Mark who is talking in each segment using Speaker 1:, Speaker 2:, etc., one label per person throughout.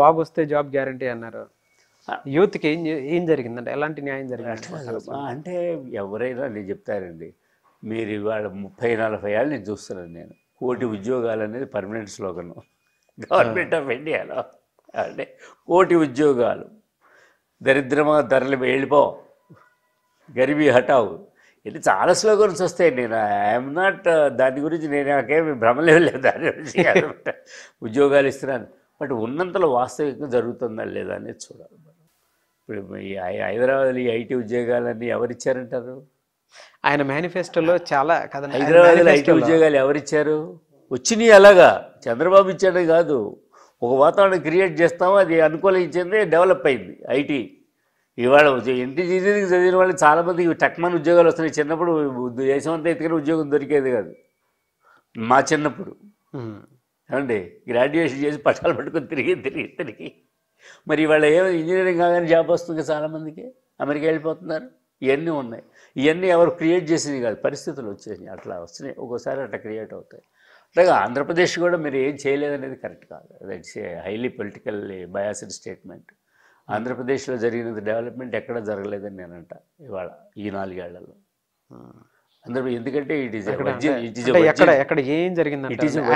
Speaker 1: బాబు వస్తే job guarantee
Speaker 2: అన్నారు యూత్కి ఏం ఏం జరిగిందంటే ఎలాంటి న్యాయం జరిగింది అంటే ఎవరైనా నేను చెప్తారండి మీరు ఇవాళ ముప్పై నలభై ఏళ్ళు నేను చూస్తున్నాను నేను కోటి ఉద్యోగాలు అనేది పర్మనెంట్ స్లోగను గవర్నమెంట్ ఆఫ్ ఇండియాలో అంటే కోటి ఉద్యోగాలు దరిద్రమా ధరలు వెళ్ళిపో గరిబీ హటావు ఇది చాలా స్లోగన్స్ వస్తాయి నేను ఐఎమ్ నాట్ దాని గురించి నేను నాకేమి భ్రమలేదు లేదు దాని గురించి ఉద్యోగాలు ఇస్తున్నాను బట్ ఉన్నంతలో వాస్తవికంగా జరుగుతుందా లేదా అనేది చూడాలి ఇప్పుడు ఈ హైదరాబాద్లో ఈ ఐటీ ఉద్యోగాలన్నీ ఎవరిచ్చారంటారు ఆయన మేనిఫెస్టోలో చాలా కదా హైదరాబాద్లో ఐటీ ఉద్యోగాలు ఎవరిచ్చారు వచ్చినాయి అలాగా చంద్రబాబు ఇచ్చాడే కాదు ఒక వాతావరణం క్రియేట్ చేస్తామో అది అనుకూలించింది డెవలప్ అయింది ఐటీ ఇవాళ ఇంజనీరింగ్ చదివిన వాళ్ళు చాలామంది టెక్మన్ ఉద్యోగాలు వస్తున్నాయి చిన్నప్పుడు అంతా ఎత్తుకునే ఉద్యోగం దొరికేది కాదు మా చిన్నప్పుడు ఏమండి గ్రాడ్యుయేషన్ చేసి పట్టాలు పట్టుకుని తిరిగి తిరిగి తిరిగి మరి ఇవాళ ఏమి ఇంజనీరింగ్ కాగానే జాబ్ వస్తుంది చాలామందికి అమెరికా వెళ్ళిపోతున్నారు ఇవన్నీ ఉన్నాయి ఇవన్నీ ఎవరు క్రియేట్ చేసింది కాదు పరిస్థితులు వచ్చేసినాయి అట్లా వస్తున్నాయి ఒక్కోసారి అట్లా క్రియేట్ అవుతాయి అట్లా ఆంధ్రప్రదేశ్ కూడా మీరు ఏం చేయలేదనేది కరెక్ట్ కాదు that's a highly politically biased statement ఆంధ్రప్రదేశ్లో జరిగినది డెవలప్మెంట్ ఎక్కడ జరగలేదని నేనంట ఇవాళ ఈ నాలుగేళ్లలో hmm. ఎందుకంటే ఇట్ ఈస్ ఎక్కడ ఎక్కడ ఏం జరిగింది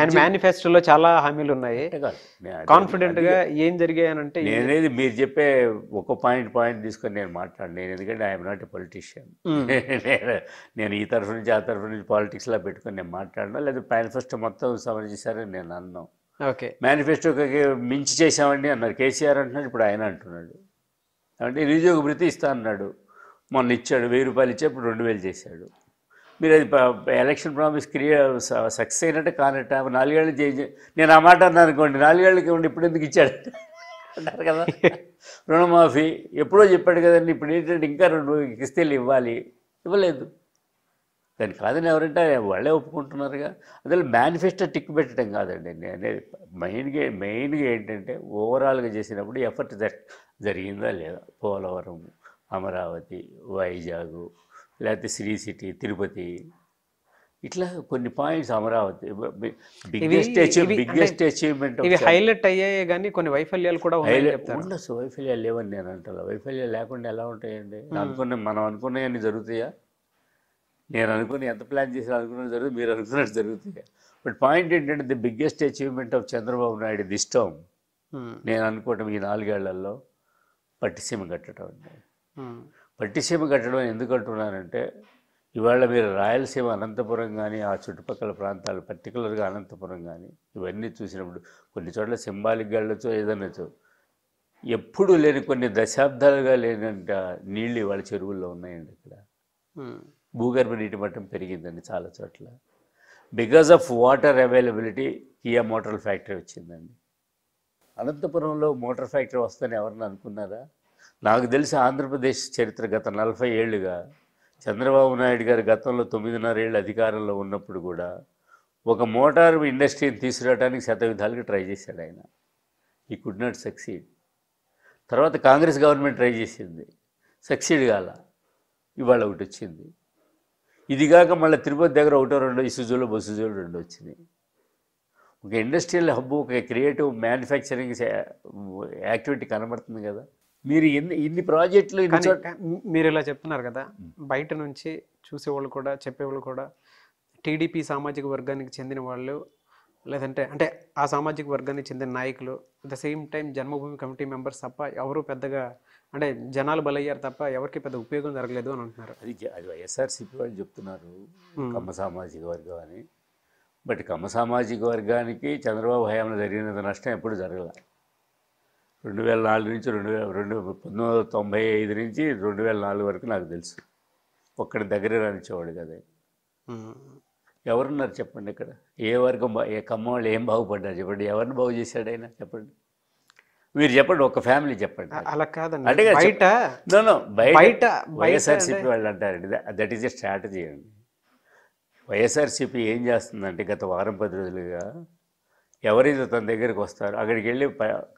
Speaker 2: ఆయన
Speaker 1: మేనిఫెస్టోలో చాలా హామీలు ఉన్నాయి కాన్ఫిడెంట్ గా ఏం జరిగాయనంటే
Speaker 2: నేనేది మీరు చెప్పే ఒక పాయింట్ పాయింట్ తీసుకొని నేను మాట్లాడు నేను ఎందుకంటే ఐఎమ్ నాట్ ఎ పొలిటీషియన్ నేను ఈ తరఫు నుంచి ఆ తరఫు నుంచి పాలిటిక్స్ లా పెట్టుకొని నేను మాట్లాడను లేదా మేనిఫెస్టో మొత్తం సవరణ చేశారని నేను అన్నా ఓకే మేనిఫెస్టోకి మించి చేశామండి అన్నారు కేసీఆర్ అంటున్నాడు ఇప్పుడు ఆయన అంటున్నాడు అంటే నిరుద్యోగ భృతి ఇస్తా అన్నాడు మొన్న ఇచ్చాడు వెయ్యి రూపాయలు ఇచ్చే ఇప్పుడు రెండు వేలు చేశాడు మీరు అది ఎలక్షన్ ప్రామిస్ క్రియే సక్సెస్ అయినట్టు కానట్ట నాలుగేళ్ళు చేంజ్ నేను ఆ మాట అన్నాను అనుకోండి నాలుగేళ్ళకి ఉండి ఇప్పుడు ఎందుకు ఇచ్చాడు అంటారు కదా రుణమాఫీ ఎప్పుడో చెప్పాడు కదండి ఇప్పుడు ఏంటంటే ఇంకా రెండు కిస్తీలు ఇవ్వాలి ఇవ్వలేదు దాని కాదని ఎవరంటే వాళ్ళే ఒప్పుకుంటున్నారుగా అందులో మేనిఫెస్టో టిక్ పెట్టడం కాదండి అనేది మెయిన్గా మెయిన్గా ఏంటంటే ఓవరాల్గా చేసినప్పుడు ఎఫర్ట్ జరిగిందా లేదా పోలవరం అమరావతి వైజాగ్ లేకపోతే శ్రీ సిటీ తిరుపతి ఇట్లా కొన్ని points Amaravati biggest achieve biggest achievement highlight అయ్యాయే కానీ కొన్ని వైఫల్యాలు కూడా ఉండొచ్చు వైఫల్యాలు లేవని నేను అంటాను వైఫల్యాలు లేకుండా ఎలా ఉంటాయండి అనుకున్న మనం అనుకున్నాయన్నీ జరుగుతాయా నేను అనుకుని ఎంత ప్లాన్ చేసినా అనుకున్నది జరుగుతుంది మీరు అనుకున్నట్టు జరుగుతాయి బట్ పాయింట్ ఏంటంటే the biggest achievement of Chandrababu Naidu దిష్టం నేను అనుకోవటం ఈ నాలుగేళ్లలో పట్టిసీమ కట్టడం పట్టిసీమ కట్టడం ఎందుకు అంటున్నానంటే ఇవాళ మీరు రాయలసీమ అనంతపురం కానీ ఆ చుట్టుపక్కల ప్రాంతాలు పర్టికులర్గా అనంతపురం కానీ ఇవన్నీ చూసినప్పుడు కొన్ని చోట్ల సింబాలిక్ వెళ్ళొచ్చు ఏదనొచ్చు ఎప్పుడు లేని కొన్ని దశాబ్దాలుగా లేనంట నీళ్ళు ఇవాళ చెరువుల్లో ఉన్నాయండి ఇక్కడ భూగర్భ నీటి మట్టం పెరిగిందండి చాలా చోట్ల because of water availability Kia motor factory వచ్చిందండి అనంతపురంలో మోటార్ ఫ్యాక్టరీ వస్తుందని ఎవరన్నా అనుకున్నారా నాకు తెలిసి ఆంధ్రప్రదేశ్ చరిత్ర గత నలభై ఏళ్ళుగా చంద్రబాబు నాయుడు గారు గతంలో తొమ్మిదిన్నర ఏళ్ళు అధికారంలో ఉన్నప్పుడు కూడా ఒక మోటార్ ఇండస్ట్రీని తీసుకురావడానికి శత విధాలుగా ట్రై చేశాడు ఆయన ఈ కుడ్ నాట్ సక్సీడ్ తర్వాత కాంగ్రెస్ గవర్నమెంట్ ట్రై చేసింది సక్సీడ్ కాల ఇవాళ ఒకటి వచ్చింది ఇది కాక మళ్ళీ తిరుపతి దగ్గర ఒకటో రెండో ఇసుజోలు బస్సుజోలు రెండు వచ్చింది ఒక ఇండస్ట్రియల్ హబ్ ఒక క్రియేటివ్ మ్యానుఫ్యాక్చరింగ్ యాక్టివిటీ కనబడుతుంది కదా మీరు ఎన్ని ఇన్ని ప్రాజెక్టులు
Speaker 1: మీరు ఇలా చెప్తున్నారు కదా బయట నుంచి చూసేవాళ్ళు కూడా చెప్పేవాళ్ళు కూడా టీడీపీ సామాజిక వర్గానికి చెందిన వాళ్ళు లేదంటే అంటే ఆ సామాజిక వర్గానికి చెందిన నాయకులు at the same time Janmabhoomi committee members తప్ప ఎవరు పెద్దగా అంటే జనాలు బలయ్యారు తప్ప ఎవరికి పెద్ద ఉపయోగం జరగలేదు అని అంటున్నారు
Speaker 2: అది అది వైఎస్ఆర్సీపీ వాళ్ళు చెప్తున్నారు కమ్మ సామాజిక వర్గం అని బట్ కమ్మ సామాజిక వర్గానికి చంద్రబాబు హయాంలో జరిగినంత నష్టం ఎప్పుడు జరగలేదు రెండు వేల నాలుగు నుంచి రెండు వేల రెండు పంతొమ్మిది వందల తొంభై ఐదు నుంచి రెండు వేల నాలుగు వరకు నాకు తెలుసు ఒక్కడి దగ్గరే రానిచ్చేవాడు కదా ఎవరున్నారు చెప్పండి ఇక్కడ ఏ వర్గం ఏ కమ్మ వాళ్ళు ఏం బాగుపడ్డారు చెప్పండి ఎవరిని బాగు చేశాడైనా చెప్పండి మీరు చెప్పండి ఒక ఫ్యామిలీ చెప్పండి
Speaker 1: అలా కాదండి అంటే బయట బయట వైఎస్ఆర్సీపీ
Speaker 2: వాళ్ళు అంటారండి దట్ ఈస్ ఎ స్ట్రాటజీ అండి వైఎస్ఆర్సీపీ ఏం చేస్తుందంటే గత వారం పది రోజులుగా ఎవరైతే తన దగ్గరికి వస్తారు అక్కడికి వెళ్ళి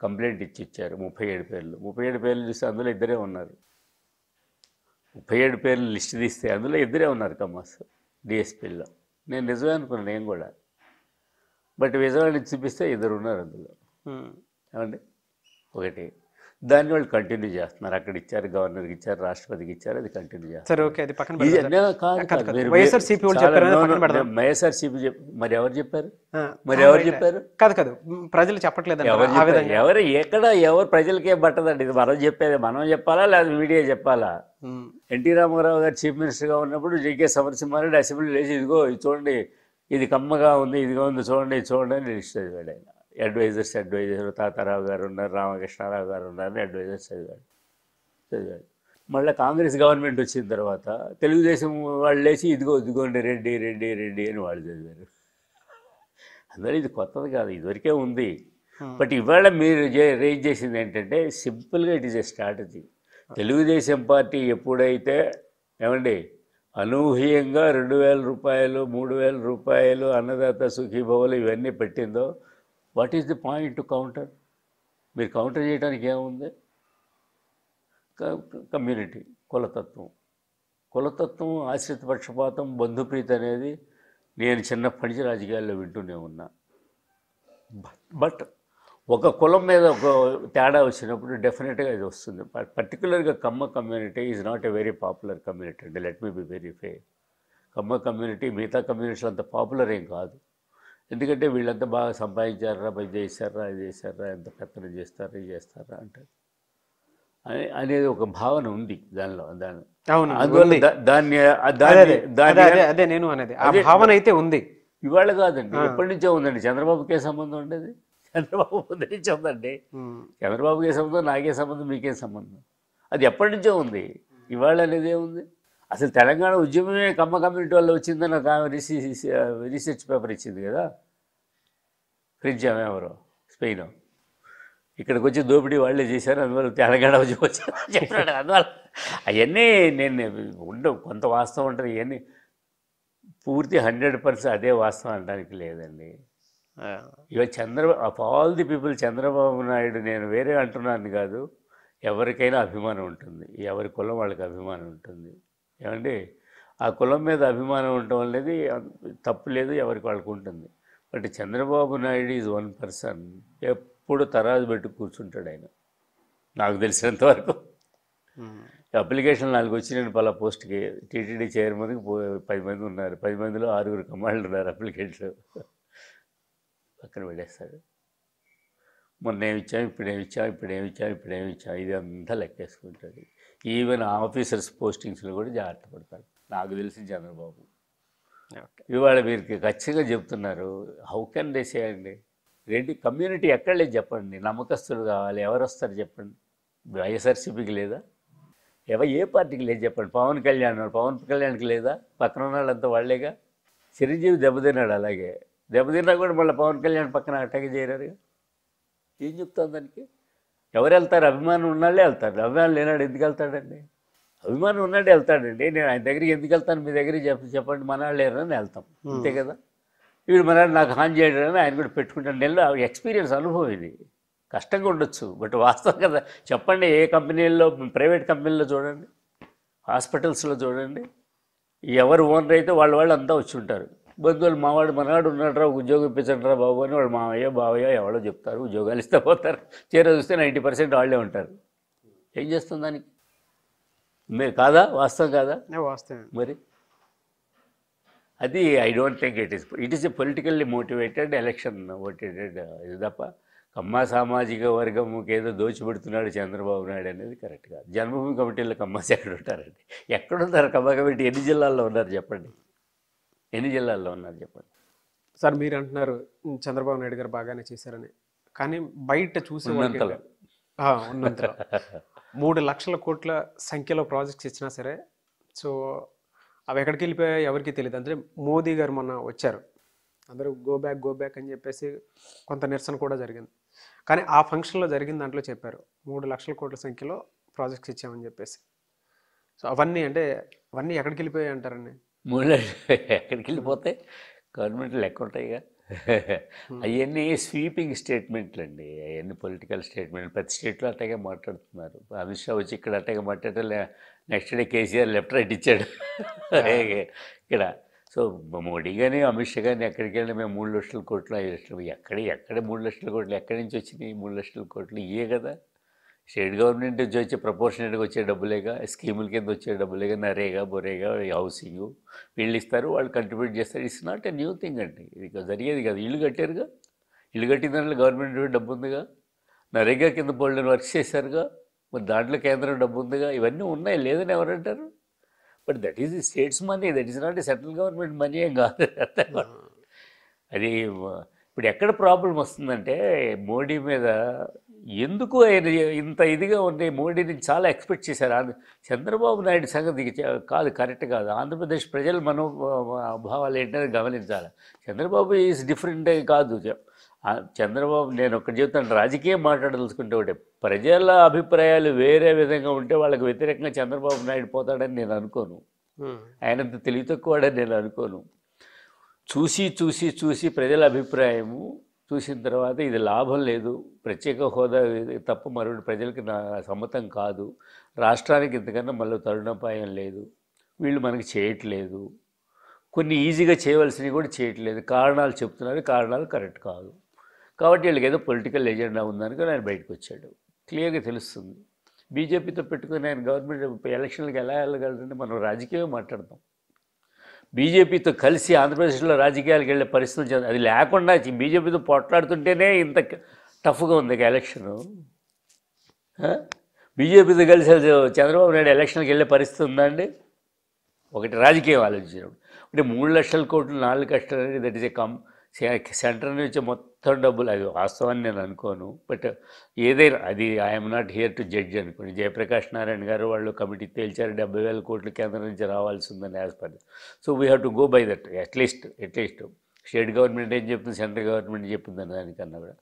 Speaker 2: కంప్లైంట్ ఇచ్చి ఇచ్చారు ముప్పై ఏడు పేర్లు ముప్పై ఏడు పేర్లు చూస్తే అందులో ఇద్దరే ఉన్నారు ముప్పై ఏడు పేర్లు లిస్ట్ తీస్తే అందులో ఇద్దరే ఉన్నారు కమాస్ డిఎస్పీల్లో నేను నిజమే అనుకున్నాను నేను కూడా బట్ విజయవాడ చూపిస్తే ఇద్దరు ఉన్నారు అందులో ఏమండి ఒకటి దాన్ని వాళ్ళు కంటిన్యూ చేస్తున్నారు అక్కడ ఇచ్చారు గవర్నర్కి ఇచ్చారు రాష్ట్రపతికి ఇచ్చారు అది కంటిన్యూ చేస్తారు వైఎస్ఆర్సీపీ మరి ఎవరు చెప్పారు మరి ఎవరు చెప్పారు కాదు కాదు ప్రజలు చెప్పట్లేదు ఎవరు ఎవరు ఎక్కడ ఎవరు ప్రజలకే పట్టదండి ఇది మనం చెప్పేది మనం చెప్పాలా లేదా మీడియా చెప్పాలా ఎన్టీ రామారావు గారు చీఫ్ మినిస్టర్గా ఉన్నప్పుడు జీకే సమరసింహారెడ్డి అసెంబ్లీ లేచి ఇదిగో ఇది చూడండి ఇది కమ్మగా ఉంది ఇదిగా ఉంది చూడండి చూడండి అని రిజిస్టర్ ఆయన అడ్వైజర్స్ అడ్వైజర్ తాతారావు గారు ఉన్నారు రామకృష్ణారావు గారు ఉన్నారని అడ్వైజర్స్ చదివాడు చదివాడు మళ్ళీ కాంగ్రెస్ గవర్నమెంట్ వచ్చిన తర్వాత తెలుగుదేశం వాళ్ళు లేచి ఇదిగో ఇదిగోండి రెడ్డి రెడ్డి రెడ్డి అని వాళ్ళు చదివారు అందరూ ఇది కొత్తది కాదు ఇదివరకే ఉంది బట్ ఇవాళ మీరు రేజ్ చేసింది ఏంటంటే సింపుల్గా it is a strategy Telugu Desam party ఎప్పుడైతే ఏమండి అనూహ్యంగా రెండు వేల రూపాయలు మూడు వేల రూపాయలు అన్నదాత సుఖీభవలు ఇవన్నీ పెట్టిందో what is the point to counter మీరు కౌంటర్ చేయడానికి ఏముంది కమ్యూనిటీ కులతత్వం కులతత్వం ఆశ్రిత పక్షపాతం బంధుప్రీతి అనేది నేను చిన్న పనిచి రాజకీయాల్లో వింటూనే ఉన్నా బట్ ఒక కులం మీద ఒక తేడా వచ్చినప్పుడు డెఫినెట్గా ఇది వస్తుంది పర్టికులర్గా Kamma community is not a very popular community అండి let me be very fair Kamma community మిగతా కమ్యూనిటీలు అంత పాపులర్ ఏం కాదు ఎందుకంటే వీళ్ళంతా బాగా సంపాదించారా పని చేశారా అది చేశారా ఎంత పెత్తనం చేస్తారా ఇది చేస్తారా అంటే అనే అనేది ఒక భావన ఉంది దానిలో దాని అవును అందువల్ల దాన్ని అదే నేను అనేది ఆ భావన అయితే ఉంది ఇవాళ కాదండి ఎప్పటి నుంచో ఉందండి చంద్రబాబుకే సంబంధం ఉండేది చంద్రబాబు ముందు ఉందండి చంద్రబాబుకే సంబంధం నాకే సంబంధం మీకే సంబంధం అది ఎప్పటి నుంచో ఉంది ఇవాళ అనేది ఏముంది అసలు తెలంగాణ ఉద్యమమే కమ్మ కమ్యూనిటీ వల్ల వచ్చిందని ఒక రీసెర్చ్ పేపర్ ఇచ్చింది కదా క్రిజ్జాం ఎవరు స్పెయిన్ ఇక్కడికి వచ్చి దోపిడీ వాళ్ళే చేశారు అందువల్ల తెలంగాణ వచ్చి వచ్చారు చెప్పాడు అందువల్ల అవన్నీ నేను ఉండవు కొంత వాస్తవం ఉంటుంది ఇవన్నీ పూర్తి హండ్రెడ్ పర్సెంట్ అదే వాస్తవం అనడానికి లేదండి Chandrababu of all the people Chandrababu Naidu నేను వేరే అంటున్నాను కాదు ఎవరికైనా అభిమానం ఉంటుంది ఎవరి కులం వాళ్ళకి అభిమానం ఉంటుంది ఏమండి ఆ కులం మీద అభిమానం ఉండటం అనేది తప్పు లేదు ఎవరికి వాళ్ళకు ఉంటుంది but Chandrababu Naidu is one person ఎప్పుడు తరాజు పెట్టి కూర్చుంటాడు ఆయన నాకు తెలిసినంతవరకు అప్లికేషన్ నాలుగు వచ్చి నేను పలా పోస్ట్కి టీటీడీ చైర్మన్కి పది మంది ఉన్నారు పది మందిలో ఆరుగురు కమాండ్లు ఉన్నారు అప్లికేషన్ పక్కన పెట్టేస్తాడు మొన్న ఏమి ఇచ్చాం ఇప్పుడు ఏమి ఇచ్చాం ఇప్పుడు ఏమి ఇచ్చాం ఇప్పుడు ఏమి ఇచ్చాం ఇది అంతా లెక్కేసుకుంటాడు ఈవెన్ ఆఫీసర్స్ పోస్టింగ్స్లో కూడా జాగ్రత్త పడతారు నాకు తెలిసి చంద్రబాబు ఇవాళ మీరు ఖచ్చితంగా చెప్తున్నారు హౌ కెన్ దే అండి రెడ్డి కమ్యూనిటీ ఎక్కడలేదు చెప్పండి నమ్మకస్తులు కావాలి ఎవరు వస్తారు చెప్పండి వైఎస్ఆర్సీపీకి లేదా ఎవ ఏ పార్టీకి లేదు చెప్పండి పవన్ కళ్యాణ్ పవన్ కళ్యాణ్కి లేదా పక్కన వాళ్ళంతా వాళ్ళేగా చిరంజీవి దెబ్బతిన్నాడు అలాగే దెబ్బతిన్నా కూడా మళ్ళీ పవన్ కళ్యాణ్ పక్కన అటాక్ చేయరారు ఏం చెప్తాం దానికి ఎవరు వెళ్తారు అభిమానం ఉన్నాళ్ళే వెళ్తారు అభిమానం లేనాడు ఎందుకు వెళ్తాడండి అభిమానం ఉన్నాడు వెళ్తాడండి నేను ఆయన దగ్గరికి ఎందుకు వెళ్తాను మీ దగ్గర చెప్ చెప్పండి మనవాళ్ళు లేరని వెళ్తాం అంతే కదా వీడు మన నాకు హాన్ చేయడని ఆయన కూడా పెట్టుకుంటాను నెల ఎక్స్పీరియన్స్ అనుభవం ఇది కష్టంగా ఉండొచ్చు బట్ వాస్తవం కదా చెప్పండి ఏ కంపెనీల్లో ప్రైవేట్ కంపెనీల్లో చూడండి హాస్పిటల్స్లో చూడండి ఎవరు ఓనర్ అయితే వాళ్ళ వాళ్ళు అంతా వచ్చి ఉంటారు బొద్దులు మావాడు మనవాడు ఉన్నాడరా ఉద్యోగం ఇప్పించండిరా బాబు అని వాడు మావయ్య బావయ్య ఎవడో చెప్తారు ఉద్యోగాలు ఇస్తే పోతారు చీర చూస్తే నైంటీ పర్సెంట్ వాళ్ళే ఉంటారు ఏం చేస్తుంది దానికి మీరు కాదా వాస్తవం కాదా వాస్తవం మరి అది I don't think it is it is a politically motivated election motivated ఇది తప్ప కమ్మ సామాజిక వర్గంకి ఏదో దోచిపెడుతున్నాడు చంద్రబాబు నాయుడు అనేది కరెక్ట్ కాదు జన్మభూమి కమిటీలో కమ్మ ఎక్కడ ఉంటారండి ఎక్కడున్నారు కమ్మ కమిటీ ఎన్ని జిల్లాల్లో ఉన్నారు చెప్పండి ఎన్ని జిల్లాల్లో ఉన్నారు చెప్పండి
Speaker 1: సార్ మీరు అంటున్నారు చంద్రబాబు నాయుడు గారు బాగానే చేశారని కానీ బయట చూసి మూడు లక్షల కోట్ల సంఖ్యలో ప్రాజెక్ట్స్ ఇచ్చినా సరే సో అవి ఎక్కడికి వెళ్ళిపోయా ఎవరికి తెలియదు అంటే మోదీ గారు మొన్న వచ్చారు అందరూ గో బ్యాక్ గో బ్యాక్ అని చెప్పేసి కొంత నిరసన కూడా జరిగింది కానీ ఆ ఫంక్షన్లో జరిగిన దాంట్లో చెప్పారు మూడు లక్షల కోట్ల సంఖ్యలో ప్రాజెక్ట్స్ ఇచ్చామని చెప్పేసి సో అవన్నీ అంటే అవన్నీ ఎక్కడికి వెళ్ళిపోయాయి అంటారండి
Speaker 2: మూడు ఎక్కడికి వెళ్ళిపోతే గవర్నమెంట్ లెక్క ఉంటాయిగా hmm. అవన్నీ స్వీపింగ్ స్టేట్మెంట్లు అండి అవన్నీ పొలిటికల్ స్టేట్మెంట్ ప్రతి స్టేట్లో అట్టగా మాట్లాడుతున్నారు అమిత్ షా వచ్చి ఇక్కడ అట్టగా మాట్లాడటం next day KCR left right ఇచ్చాడు ఇక్కడ సో మోడీ కానీ అమిత్ షా కానీ ఎక్కడికి వెళ్ళినా మేము మూడు లక్షల కోట్లు ఐదు లక్షలు ఎక్కడ ఎక్కడ మూడు లక్షల కోట్లు ఎక్కడి నుంచి వచ్చినాయి మూడు లక్షల కోట్లు ఇవే కదా స్టేట్ గవర్నమెంట్ నుంచి వచ్చే ప్రపోర్షనేట్గా వచ్చే డబ్బులేగా స్కీముల కింద వచ్చే డబ్బులేగా నరేగా బొరేగా హౌసింగ్ వీళ్ళు ఇస్తారు వాళ్ళు కంట్రిబ్యూట్ చేస్తారు it's not a new thing అండి ఇది జరిగేది కాదు ఇల్లు కట్టారుగా ఇల్లు కట్టిన దాంట్లో గవర్నమెంట్ డబ్బు ఉందిగా నరేగా కింద బోల్డెన్ వర్క్స్ చేశారుగా మరి దాంట్లో కేంద్రం డబ్బు ఉందిగా ఇవన్నీ ఉన్నాయి లేదని ఎవరంటారు but that is the states money that is not central government money ఏం కాదు hmm. అది ఇప్పుడు ఎక్కడ ప్రాబ్లం వస్తుందంటే మోడీ మీద ఎందుకు ఆయన ఇంత ఇదిగా ఉండే మోడీని చాలా ఎక్స్పెక్ట్ చేశారు చంద్రబాబు నాయుడు సంగతి కాదు కరెక్ట్ కాదు ఆంధ్రప్రదేశ్ ప్రజల మనోభావాలు ఏంటని గమనించాలి చంద్రబాబు ఈజ్ డిఫరెంట్ కాదు చంద్రబాబు నేను ఒక జీవితం రాజకీయం మాట్లాడదలుచుకుంటే ఒకటి ప్రజల అభిప్రాయాలు వేరే విధంగా ఉంటే వాళ్ళకి వ్యతిరేకంగా చంద్రబాబు నాయుడు పోతాడని నేను అనుకోను ఆయనంత తెలివి తక్కువడని నేను అనుకోను చూసి చూసి చూసి ప్రజల అభిప్రాయము చూసిన తర్వాత ఇది లాభం లేదు ప్రత్యేక హోదా తప్ప మరొకటి ప్రజలకి నా సమ్మతం కాదు రాష్ట్రానికి ఇంతకన్నా మళ్ళీ తరుణోపాయం లేదు వీళ్ళు మనకి చేయట్లేదు కొన్ని ఈజీగా చేయవలసినవి కూడా చేయట్లేదు కారణాలు చెప్తున్నారు కారణాలు కరెక్ట్ కాదు కాబట్టి వీళ్ళకి ఏదో పొలిటికల్ ఎజెండా ఉందనుక ఆయన బయటకు వచ్చాడు క్లియర్గా తెలుస్తుంది బీజేపీతో పెట్టుకుని ఆయన గవర్నమెంట్ ఎలక్షన్లకు ఎలా వెళ్ళగలరంటే మనం రాజకీయమే మాట్లాడతాం బీజేపీతో కలిసి ఆంధ్రప్రదేశ్లో రాజకీయాలకు వెళ్ళే పరిస్థితులు అది లేకుండా బీజేపీతో పోట్లాడుతుంటేనే ఇంత టఫ్గా ఉంది ఎలక్షన్ బీజేపీతో కలిసి చంద్రబాబు నాయుడు ఎలక్షన్కి వెళ్ళే పరిస్థితి ఉందండి ఒకటి రాజకీయం ఆలోచించినప్పుడు అంటే మూడు లక్షల కోట్లు నాలుగు కష్టాలు that is a come center నుంచి మొత్తం థర్డ్ డబ్బులు అవి వాస్తవాన్ని నేను అనుకోను బట్ ఏదైనా అది I'm not here to judge అనుకోండి జయప్రకాష్ నారాయణ గారు వాళ్ళు కమిటీ తేల్చారు డెబ్బై వేల కోట్ల కేంద్రం నుంచి రావాల్సిందని as per so we have to go by that at least at least state government ఏం చెప్తుంది సెంట్రల్ గవర్నమెంట్ చెప్పింది అని దానికన్నా కూడా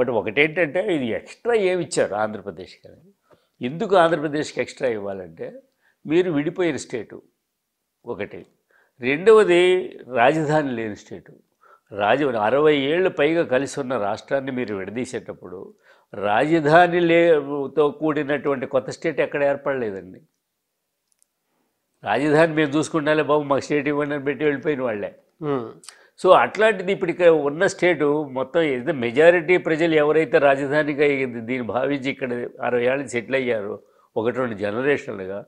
Speaker 2: బట్ ఒకటేంటంటే ఇది ఎక్స్ట్రా ఏమి ఇచ్చారు ఆంధ్రప్రదేశ్కి అని ఎందుకు ఆంధ్రప్రదేశ్కి ఎక్స్ట్రా ఇవ్వాలంటే మీరు విడిపోయిన స్టేటు ఒకటి రెండవది రాజధాని లేని స్టేటు రాజ అరవై ఏళ్ళు పైగా కలిసి ఉన్న రాష్ట్రాన్ని మీరు విడదీసేటప్పుడు రాజధాని లేతో కూడినటువంటి కొత్త స్టేట్ ఎక్కడ ఏర్పడలేదండి రాజధాని మేము చూసుకుంటాలే బాబు మాకు స్టేట్ ఇవ్వండి అని పెట్టి వెళ్ళిపోయిన వాళ్ళే సో అట్లాంటిది ఇప్పుడు ఇక్కడ ఉన్న స్టేటు మొత్తం ఏదైతే మెజారిటీ ప్రజలు ఎవరైతే రాజధానిగా దీన్ని భావించి ఇక్కడ అరవై ఏళ్ళు సెటిల్ అయ్యారో ఒకటి రెండు జనరేషన్లుగా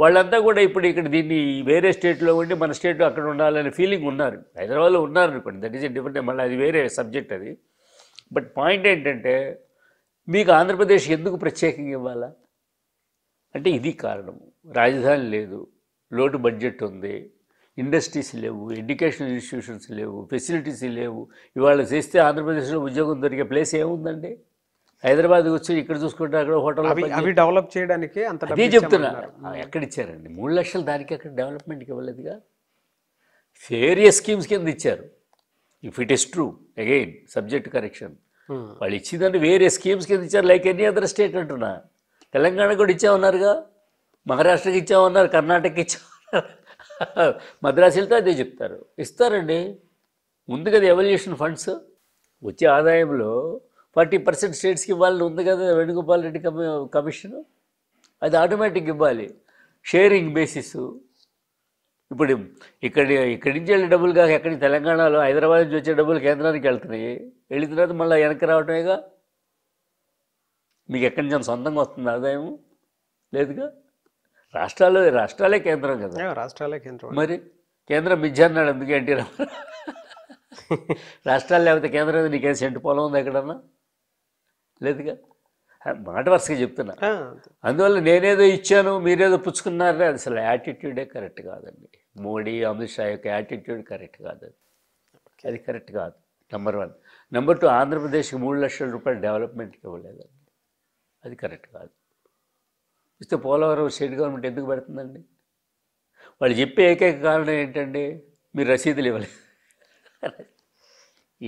Speaker 2: వాళ్ళంతా కూడా ఇప్పుడు ఇక్కడ దీన్ని వేరే స్టేట్లో ఉండి మన స్టేట్లో అక్కడ ఉండాలనే ఫీలింగ్ ఉన్నారు హైదరాబాద్లో ఉన్నారు అనుకోండి దట్ ఈస్ ఎ డిఫరెంట్ మళ్ళీ అది వేరే సబ్జెక్ట్ అది బట్ పాయింట్ ఏంటంటే మీకు ఆంధ్రప్రదేశ్ ఎందుకు ప్రత్యేకంగా ఇవ్వాలా అంటే ఇది కారణము రాజధాని లేదు లోటు బడ్జెట్ ఉంది ఇండస్ట్రీస్ లేవు ఎడ్యుకేషనల్ ఇన్స్టిట్యూషన్స్ లేవు ఫెసిలిటీస్ లేవు ఇవాళ చేస్తే ఆంధ్రప్రదేశ్లో ఉద్యోగం దొరికే ప్లేస్ ఏముందండి హైదరాబాద్ వచ్చి ఇక్కడ చూసుకుంటే అక్కడ హోటల్ అవి డెవలప్ చేయడానికి అంత అదే చెప్తున్నారు ఎక్కడ ఇచ్చారండి మూడు లక్షలు దానికి అక్కడ డెవలప్మెంట్కి ఇవ్వలేదుగా ఫేరియస్ స్కీమ్స్ కింద ఇచ్చారు if it is true again subject correction వాళ్ళు ఇచ్చిందంటే వేరే స్కీమ్స్ కింద ఇచ్చారు లైక్ ఎనీ అదర్ స్టేట్ అంటున్నా తెలంగాణ కూడా ఇచ్చామన్నారుగా మహారాష్ట్రకి ఇచ్చామన్నారు కర్ణాటకకి ఇచ్చామన్నారు మద్రాసు వెళ్తే అదే చెప్తారు ఇస్తారండి ముందు కదా ఎవల్యూషన్ ఫండ్స్ వచ్చే ఆదాయంలో ఫార్టీ పర్సెంట్ స్టేట్స్కి ఇవ్వాలని ఉంది కదా వేణుగోపాల్ రెడ్డి కమి కమిషన్ అది ఆటోమేటిక్ ఇవ్వాలి షేరింగ్ బేసిస్ ఇప్పుడు ఇక్కడ ఇక్కడి నుంచి వెళ్ళే డబ్బులు కాక ఎక్కడి తెలంగాణలో హైదరాబాద్ నుంచి వచ్చే డబ్బులు కేంద్రానికి వెళ్తున్నాయి వెళ్ళిన తర్వాత మళ్ళీ వెనక్కి రావటమేగా మీకు ఎక్కడి నుంచి సొంతంగా వస్తుంది ఆదాయం లేదుగా రాష్ట్రాలు రాష్ట్రాలే కేంద్రం
Speaker 1: కదా రాష్ట్రాలే కేంద్రం
Speaker 2: మరి కేంద్రం మిజ్జన్నాడు అందుకే ఎన్టీ రాష్ట్రాలు లేకపోతే కేంద్రం నీకేం సెంటు పొలం ఉంది ఎక్కడన్నా లేదుగా మాట వరుసగా చెప్తున్నా అందువల్ల నేనేదో ఇచ్చాను మీరేదో పుచ్చుకున్నారే అది అసలు యాటిట్యూడే కరెక్ట్ కాదండి మోడీ అమిత్ షా యొక్క యాటిట్యూడ్ కరెక్ట్ కాదు అది కరెక్ట్ కాదు నెంబర్ వన్ నెంబర్ టూ ఆంధ్రప్రదేశ్కి మూడు లక్షల రూపాయలు డెవలప్మెంట్కి ఇవ్వలేదండి అది కరెక్ట్ కాదు ఇస్తే పోలవరం స్టేట్ గవర్నమెంట్ ఎందుకు పెడుతుందండి వాళ్ళు చెప్పే ఏకైక కారణం ఏంటండి మీరు రసీదులు ఇవ్వలేదు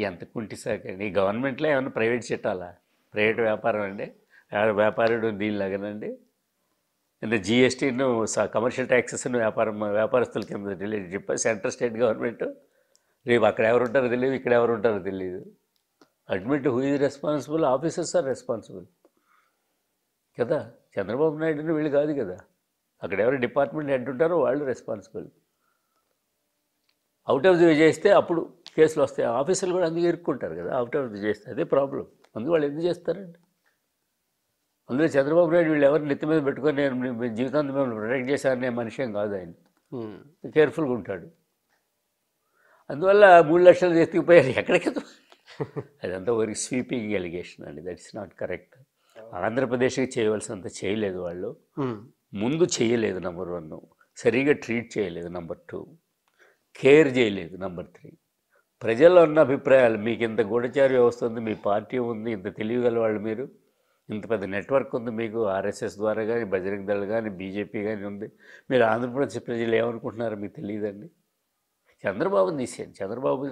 Speaker 2: ఎంత కుంటిసాకండి ఈ గవర్నమెంట్లో ఏమైనా ప్రైవేట్ చెట్టాలా ప్రైవేట్ వ్యాపారం అండి వ్యాపారుడు దీనిలాగానండి అంటే జిఎస్టీను కమర్షియల్ ట్యాక్సెస్ను వ్యాపారం వ్యాపారస్తుల కింద తెలియదు చెప్ప సెంట్రల్ స్టేట్ గవర్నమెంట్ రేపు అక్కడ ఎవరు ఉంటారో తెలియదు ఇక్కడ ఎవరు ఉంటారో తెలియదు admit who is responsible officers are responsible కదా చంద్రబాబు నాయుడుని వీళ్ళు కాదు కదా అక్కడ ఎవరు డిపార్ట్మెంట్ హెడ్ ఉంటారో వాళ్ళు responsible out of the way చేస్తే అప్పుడు కేసులు వస్తాయి ఆఫీసర్లు కూడా అందుకు ఇరుక్కుంటారు కదా అవుట్ ఆఫ్ ది చేస్తే అదే ప్రాబ్లం అందుకు వాళ్ళు ఎందుకు చేస్తారండి అందులో చంద్రబాబు నాయుడు వీళ్ళు ఎవరు నెత్తి మీద పెట్టుకొని నేను జీవితాంతం మిమ్మల్ని ప్రొటెక్ట్ చేశారనే మనిషి ఏం కాదు ఆయన కేర్ఫుల్గా ఉంటాడు అందువల్ల మూడు లక్షలు ఎత్తుకుపోయారు ఎక్కడికి అదంతా ఒక స్వీపింగ్ ఎలిగేషన్ అండి దట్ ఇస్ నాట్ కరెక్ట్ ఆంధ్రప్రదేశ్కి చేయవలసినంత చేయలేదు వాళ్ళు ముందు చేయలేదు నెంబర్ వన్ సరిగా ట్రీట్ చేయలేదు నెంబర్ టూ కేర్ చేయలేదు నెంబర్ త్రీ ప్రజల్లో ఉన్న అభిప్రాయాలు మీకు ఇంత గూఢచారి వ్యవస్థ ఉంది మీ పార్టీ ఉంది ఇంత తెలియగల వాళ్ళు మీరు ఇంత పెద్ద నెట్వర్క్ ఉంది మీకు ఆర్ఎస్ఎస్ ద్వారా కానీ బజరంగ్ దళ కానీ బీజేపీ కానీ ఉంది మీరు ఆంధ్రప్రదేశ్ ప్రజలు ఏమనుకుంటున్నారో మీకు తెలియదండి చంద్రబాబు తీసేయండి చంద్రబాబు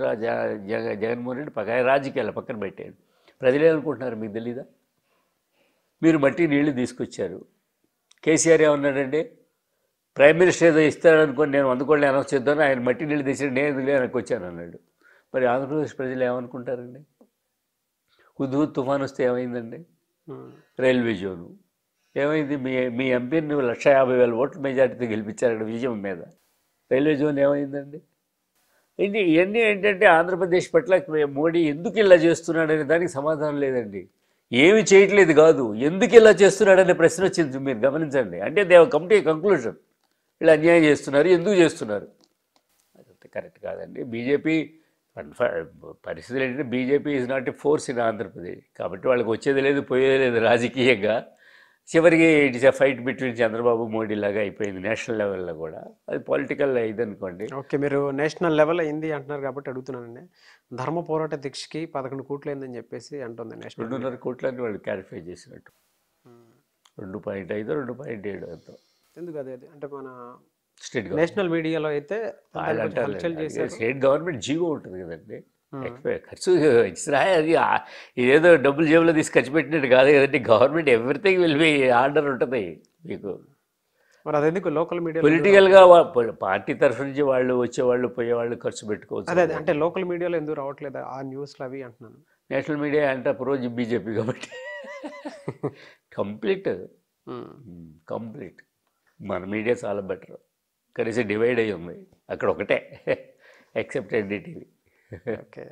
Speaker 2: జగన్మోహన్ రెడ్డి పక్క రాజకీయాలు పక్కన పెట్టేయండి ప్రజలు ఏమనుకుంటున్నారు మీకు తెలీదా మీరు మట్టి నీళ్లు తీసుకొచ్చారు కేసీఆర్ ఏమన్నాడండి ప్రైమ్ మినిస్టర్ ఏదో ఇస్తారనుకోండి నేను అందుకోండి అనౌన్స్ చేద్దాను ఆయన మట్టి నీళ్ళు తీసి నేను అనుకొచ్చాను అన్నాడు మరి ఆంధ్రప్రదేశ్ ప్రజలు ఏమనుకుంటారండి ఉద్దు తుఫాన్ వస్తే ఏమైందండి రైల్వే జోను ఏమైంది మీ మీ ఎంపీని లక్ష యాభై వేల ఓట్ల మెజార్టీతో గెలిపించారు అక్కడ విజయం మీద రైల్వే జోన్ ఏమైందండి ఇది ఇవన్నీ ఏంటంటే ఆంధ్రప్రదేశ్ పట్ల మోడీ ఎందుకు ఇలా చేస్తున్నాడనే దానికి సమాధానం లేదండి ఏమి చేయట్లేదు కాదు ఎందుకు ఇలా చేస్తున్నాడనే ప్రశ్న వచ్చింది మీరు గమనించండి అంటే దేవ కమిటీ కంక్లూషన్ వీళ్ళు అన్యాయం చేస్తున్నారు ఎందుకు చేస్తున్నారు అది కరెక్ట్ కాదండి బీజేపీ పరిస్థితులు ఏంటంటే BJP is not a force in Andhra Pradesh కాబట్టి వాళ్ళకి వచ్చేది లేదు పోయేది లేదు రాజకీయంగా చివరికి it is a fight between Chandrababu Modi లాగా అయిపోయింది నేషనల్ లెవెల్లో కూడా అది పొలిటికల్ ఇది అనుకోండి
Speaker 1: ఓకే మీరు నేషనల్ లెవెల్ అయింది అంటున్నారు కాబట్టి అడుగుతున్నానండి ధర్మ పోరాట దీక్షకి పదకొండు కోట్లు
Speaker 2: అయిందని చెప్పేసి అంటుంది నేషనల్ రెండున్నర కోట్లు అని వాళ్ళు క్యారిఫై చేసినట్టు hmm. రెండు పాయింట్ ఐదు రెండు పాయింట్ ఏడు ఎంతో
Speaker 1: ఎందుకు అదే అంటే మన
Speaker 2: స్టేట్ నేషనల్ మీడియాలో అయితే స్టేట్ గవర్నమెంట్ జీవో ఉంటుంది కదండి ఖర్చు అది ఇదేదో డబ్బులు జేబులో తీసి ఖర్చు పెట్టినట్టు కాదు కదండి government everything will be order ఉంటుంది మీకు
Speaker 1: మరి అదెందుకు లోకల్ మీడియా పొలిటికల్గా
Speaker 2: పార్టీ తరఫు నుంచి వాళ్ళు వచ్చేవాళ్ళు పోయేవాళ్ళు ఖర్చు పెట్టుకోవచ్చు అదే అంటే
Speaker 1: లోకల్ మీడియాలో ఎందుకు రావట్లేదు ఆ న్యూస్లు అవి అంటున్నాను
Speaker 2: నేషనల్ మీడియా అంటే రోజు బీజేపీ కాబట్టి కంప్లీట్ కంప్లీట్ మన మీడియా చాలా బెటర్ కనీసం డివైడ్ అయి ఉంది అక్కడ ఒకటే except NDTV okay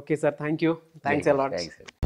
Speaker 1: okay sir thank you thanks a lot thanks